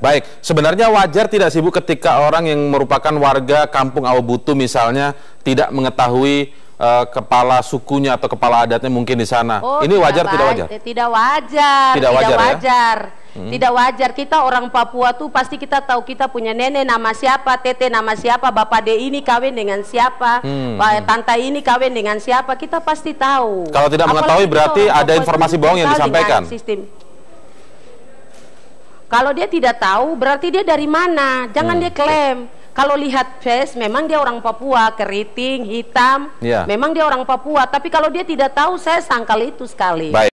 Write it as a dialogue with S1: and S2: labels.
S1: Baik, sebenarnya wajar tidak sih Bu ketika orang yang merupakan warga kampung Awobutu misalnya tidak mengetahui uh, kepala sukunya atau kepala adatnya mungkin di sana. Oh, Ini wajar tidak wajar?
S2: Tidak wajar. Eh, tidak wajar. Tidak wajar. Ya? Hmm. Tidak wajar. Kita orang Papua tuh pasti kita tahu kita punya nenek nama siapa, tete nama siapa, bapak de ini kawin dengan siapa, hmm. tante ini kawin dengan siapa, kita pasti tahu. Kalau tidak Apalagi mengetahui berarti ada informasi bohong yang disampaikan. Sistem kalau dia tidak tahu, berarti dia dari mana? Jangan hmm. dia klaim. Kalau lihat face, memang dia orang Papua, keriting, hitam. Yeah. Memang dia orang Papua. Tapi kalau dia tidak tahu, saya sangkal itu sekali. Baik.